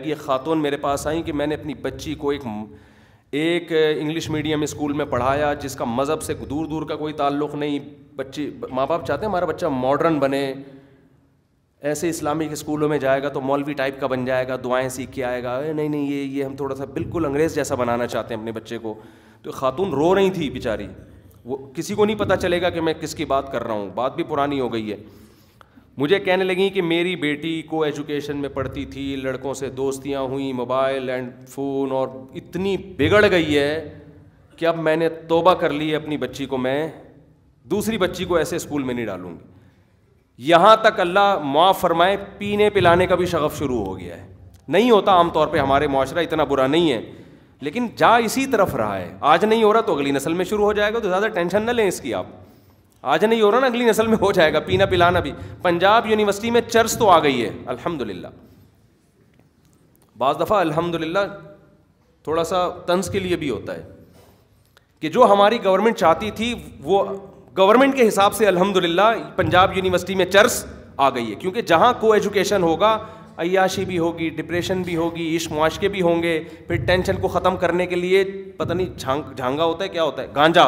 ये खातून मेरे पास आई कि मैंने अपनी बच्ची को एक एक इंग्लिश मीडियम स्कूल में पढ़ाया जिसका मज़हब से दूर दूर का कोई ताल्लुक़ नहीं बच्ची माँ बाप चाहते हैं हमारा बच्चा मॉडर्न बने ऐसे इस्लामिक स्कूलों में जाएगा तो मौलवी टाइप का बन जाएगा दुआएं सीख के आएगा अरे नहीं नहीं ये ये हम थोड़ा सा बिल्कुल अंग्रेज़ जैसा बनाना चाहते हैं अपने बच्चे को तो खातून रो रही थी बेचारी वो किसी को नहीं पता चलेगा कि मैं किसकी बात कर रहा हूँ बात भी पुरानी हो गई है मुझे कहने लगी कि मेरी बेटी को एजुकेशन में पढ़ती थी लड़कों से दोस्तियाँ हुई मोबाइल एंड फ़ोन और इतनी बिगड़ गई है कि अब मैंने तोबा कर ली है अपनी बच्ची को मैं दूसरी बच्ची को ऐसे स्कूल में नहीं डालूंगी यहाँ तक अल्लाह माँ फरमाए पीने पिलाने का भी शगफ़ शुरू हो गया है नहीं होता आमतौर पर हमारे माशरा इतना बुरा नहीं है लेकिन जा इसी तरफ रहा है आज नहीं हो रहा तो अगली नस्ल में शुरू हो जाएगा तो ज़्यादा टेंशन न लें इसकी आप आज नहीं हो रहा ना अगली नस्ल में हो जाएगा पीना पिलाना भी पंजाब यूनिवर्सिटी में चर्च तो आ गई है अल्हम्दुलिल्लाह बाज़ दफ़ा अल्हम्दुलिल्लाह थोड़ा सा तंज के लिए भी होता है कि जो हमारी गवर्नमेंट चाहती थी वो गवर्नमेंट के हिसाब से अल्हम्दुलिल्लाह पंजाब यूनिवर्सिटी में चर्च आ गई है क्योंकि जहाँ को एजुकेशन होगा अयाशी भी होगी डिप्रेशन भी होगी इश्क मुआशके भी होंगे फिर टेंशन को ख़त्म करने के लिए पता नहीं झांगा होता है क्या होता है गांजा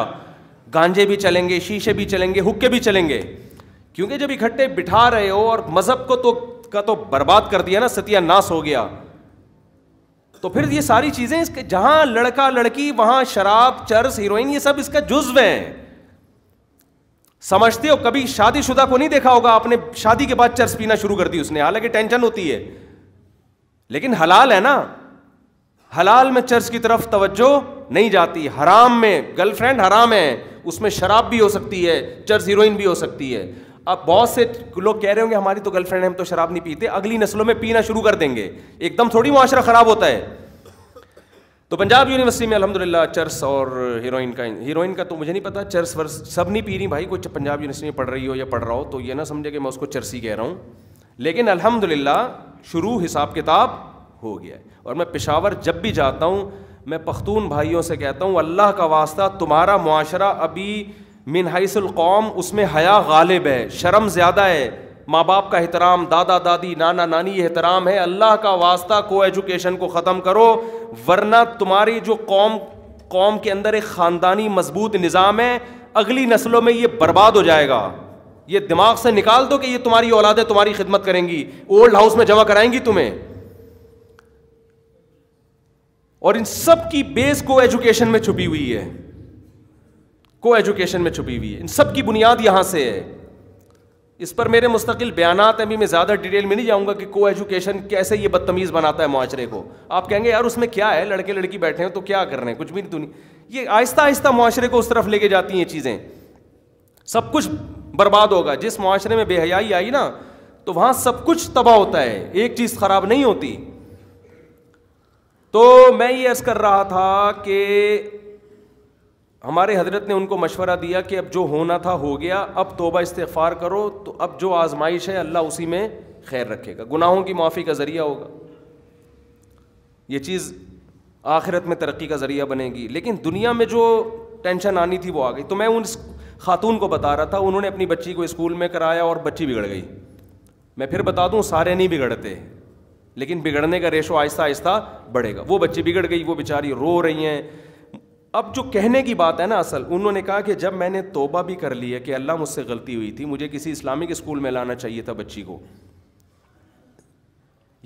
गांजे भी चलेंगे शीशे भी चलेंगे हुक्के भी चलेंगे क्योंकि जब इकट्ठे बिठा रहे हो और मजहब को तो का तो बर्बाद कर दिया ना सत्यानाश हो गया तो फिर ये सारी चीजें इसके जहां लड़का लड़की वहां शराब चर्स हीरोइन ये सब इसका जुज्व है समझते हो कभी शादीशुदा को नहीं देखा होगा आपने शादी के बाद चर्स पीना शुरू कर दी उसने हालांकि टेंशन होती है लेकिन हलाल है ना हलाल में चर्च की तरफ तवज्जो नहीं जाती हराम में गर्लफ्रेंड हराम है उसमें शराब भी हो सकती है चर्च हीरोइन भी हो सकती है अब बहुत से लोग कह रहे होंगे हमारी तो गर्लफ्रेंड है हम तो शराब नहीं पीते अगली नस्लों में पीना शुरू कर देंगे एकदम थोड़ी माशरा ख़राब होता है तो पंजाब यूनिवर्सिटी में अलहमदिल्ला चर्स और हीरोइन का हीरोइन का तो मुझे नहीं पता चर्स वर्स सब नहीं पी रही भाई कुछ पंजाब यूनिवर्सिटी में पढ़ रही हो या पढ़ रहा हो तो ये ना समझे कि मैं उसको चर्सी कह रहा हूँ लेकिन अलहमदिल्ला शुरू हिसाब किताब हो गया और मैं पिशावर जब भी जाता हूँ मैं पख्तून भाइयों से कहता हूँ अल्लाह का वास्ता तुम्हारा माशरा अभी मिन हैसलकौम उसमें हया गालिब है शर्म ज़्यादा है माँ बाप का एहतराम दादा दादी नाना नानी एहतराम है अल्लाह का वास्ता को एजुकेशन को ख़त्म करो वरना तुम्हारी जो कौम कौम के अंदर एक ख़ानदानी मजबूत निज़ाम है अगली नस्लों में ये बर्बाद हो जाएगा ये दिमाग से निकाल दो कि ये तुम्हारी औलादें तुम्हारी खिदमत करेंगी ओल्ड हाउस में जमा कराएंगी तुम्हें और इन सब की बेस को एजुकेशन में छुपी हुई है को एजुकेशन में छुपी हुई है इन सब की बुनियाद यहां से है इस पर मेरे मुस्तकिल बयान है भी मैं ज़्यादा डिटेल में नहीं जाऊंगा कि को एजुकेशन कैसे ये बदतमीज़ बनाता है माशरे को आप कहेंगे यार उसमें क्या है लड़के लड़की बैठे हैं तो क्या कर रहे हैं कुछ भी नहीं दुनिया तो ये आहिस्ता आहिस्ता माशरे को उस तरफ लेके जाती हैं चीज़ें सब कुछ बर्बाद होगा जिस माशरे में बेहयाई आई ना तो वहां सब कुछ तबाह होता है एक चीज़ ख़राब नहीं होती तो मैं ये अर्ज कर रहा था कि हमारे हजरत ने उनको मशवरा दिया कि अब जो होना था हो गया अब तोबा इस्तफ़ार करो तो अब जो आजमाइश है अल्लाह उसी में खैर रखेगा गुनाहों की माफ़ी का ज़रिया होगा ये चीज़ आखिरत में तरक्की का ज़रिया बनेगी लेकिन दुनिया में जो टेंशन आनी थी वो आ गई तो मैं उन खातून को बता रहा था उन्होंने अपनी बच्ची को स्कूल में कराया और बच्ची बिगड़ गई मैं फिर बता दूँ सारे नहीं बिगड़ते लेकिन बिगड़ने का रेशो आहिस्ता आहिस्ता बढ़ेगा वो बच्ची बिगड़ गई वो बेचारी रो रही हैं अब जो कहने की बात है ना असल उन्होंने कहा कि जब मैंने तोबा भी कर ली है कि अल्लाह मुझसे गलती हुई थी मुझे किसी इस्लामिक स्कूल में लाना चाहिए था बच्ची को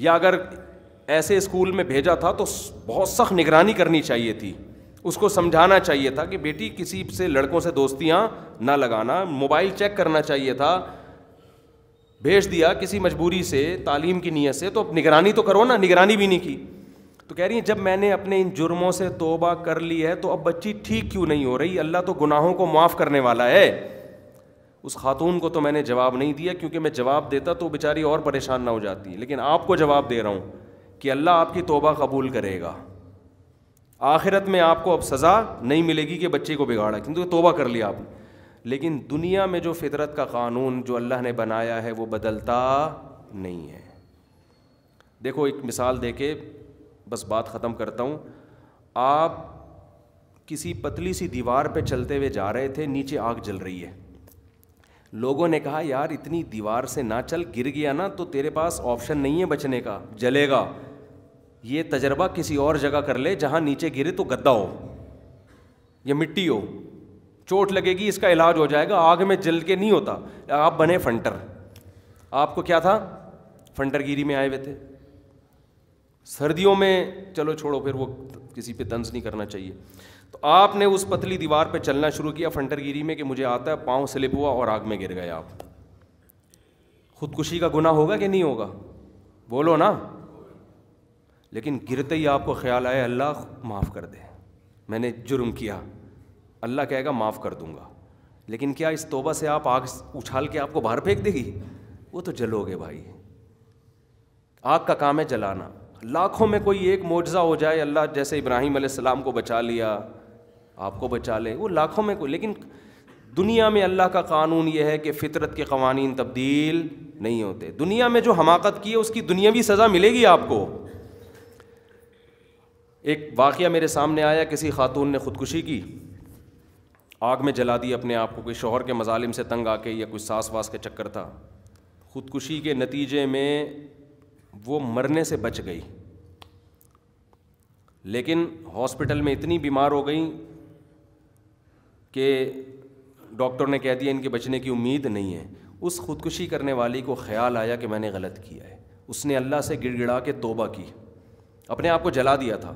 या अगर ऐसे स्कूल में भेजा था तो बहुत सख्त निगरानी करनी चाहिए थी उसको समझाना चाहिए था कि बेटी किसी से लड़कों से दोस्तियाँ ना लगाना मोबाइल चेक करना चाहिए था भेज दिया किसी मजबूरी से तालीम की नीयत से तो अब निगरानी तो करो ना निगरानी भी नहीं की तो कह रही है जब मैंने अपने इन जुर्मों से तोबा कर ली है तो अब बच्ची ठीक क्यों नहीं हो रही अल्लाह तो गुनाहों को माफ़ करने वाला है उस खातून को तो मैंने जवाब नहीं दिया क्योंकि मैं जवाब देता तो बेचारी और परेशान ना हो जाती लेकिन आपको जवाब दे रहा हूँ कि अल्लाह आपकी तोबा कबूल करेगा आखिरत में आपको अब सज़ा नहीं मिलेगी कि बच्चे को बिगाड़ा क्योंकि तोबा कर लिया आपने लेकिन दुनिया में जो फितरत का कानून जो अल्लाह ने बनाया है वो बदलता नहीं है देखो एक मिसाल दे के बस बात ख़त्म करता हूँ आप किसी पतली सी दीवार पे चलते हुए जा रहे थे नीचे आग जल रही है लोगों ने कहा यार इतनी दीवार से ना चल गिर गया ना तो तेरे पास ऑप्शन नहीं है बचने का जलेगा ये तजर्बा किसी और जगह कर ले जहाँ नीचे गिरे तो गद्दा हो या मिट्टी हो चोट लगेगी इसका इलाज हो जाएगा आग में जल के नहीं होता आप बने फंटर आपको क्या था फंटरगिरी में आए हुए थे सर्दियों में चलो छोड़ो फिर वो किसी पे तंज नहीं करना चाहिए तो आपने उस पतली दीवार पे चलना शुरू किया फंटरगिरी में कि मुझे आता है पाँव स्लिप हुआ और आग में गिर गए आप खुदकुशी का गुना होगा कि नहीं होगा बोलो ना लेकिन गिरते ही आपको ख्याल आए अल्लाह माफ़ कर दे मैंने जुर्म किया अल्लाह कहेगा माफ़ कर दूंगा लेकिन क्या इस तोबा से आप आग उछाल के आपको बाहर फेंक देगी वो तो जलोगे भाई आग का काम है जलाना लाखों में कोई एक मुआवजा हो जाए अल्लाह जैसे इब्राहिम सलाम को बचा लिया आपको बचा ले वो लाखों में कोई लेकिन दुनिया में अल्लाह का कानून ये है कि फितरत के कवानीन तब्दील नहीं होते दुनिया में जो हमाकत की है उसकी दुनियावी सज़ा मिलेगी आपको एक वाक़ मेरे सामने आया किसी खातून ने खुदकुशी की आग में जला दी अपने आप को कोई शोहर के मजालिम से तंग आके या कोई सास वास के चक्कर था ख़ुदकुशी के नतीजे में वो मरने से बच गई लेकिन हॉस्पिटल में इतनी बीमार हो गई कि डॉक्टर ने कह दिया इनके बचने की उम्मीद नहीं है उस खुदकुशी करने वाली को ख्याल आया कि मैंने गलत किया है उसने अल्लाह से गिड़गिड़ा के तोबा की अपने आप को जला दिया था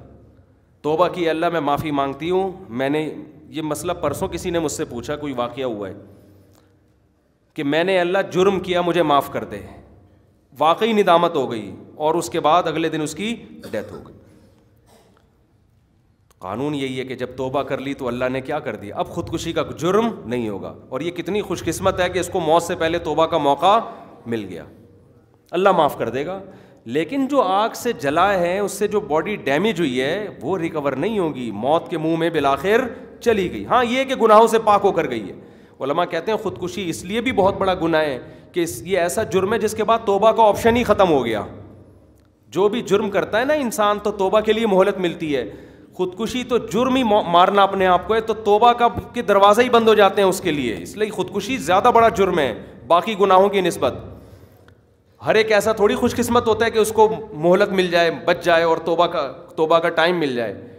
तोबा की अल्लाह मैं माफ़ी मांगती हूँ मैंने ये मसला परसों किसी ने मुझसे पूछा कोई वाक़ हुआ है कि मैंने अल्लाह जुर्म किया मुझे माफ़ कर दे वाकई निदामत हो गई और उसके बाद अगले दिन उसकी डेथ हो गई कानून यही है कि जब तोबा कर ली तो अल्लाह ने क्या कर दिया अब खुदकुशी का जुर्म नहीं होगा और यह कितनी खुशकिस्मत है कि इसको मौत से पहले तोबा का मौका मिल गया अल्लाह माफ़ कर देगा लेकिन जो आग से जला है उससे जो बॉडी डैमेज हुई है वो रिकवर नहीं होगी मौत के मुंह में बिलाखिर चली गई हाँ ये कि गुनाहों से पाक होकर गई है वलमा कहते हैं ख़ुदकुशी इसलिए भी बहुत बड़ा गुना है कि ये ऐसा जुर्म है जिसके बाद तोबा का ऑप्शन ही ख़त्म हो गया जो भी जुर्म करता है ना इंसान तो तोबा के लिए मोहलत मिलती है खुदकुशी तो जुर्म ही मारना अपने आप को है तो तोबा का के दरवाज़े ही बंद हो जाते हैं उसके लिए इसलिए खुदकुशी ज़्यादा बड़ा जुर्म है बाकी गुनाहों की नस्बत हर एक ऐसा थोड़ी खुशकिस्मत होता है कि उसको मोहलत मिल जाए बच जाए और तोबा का तोबा का टाइम मिल जाए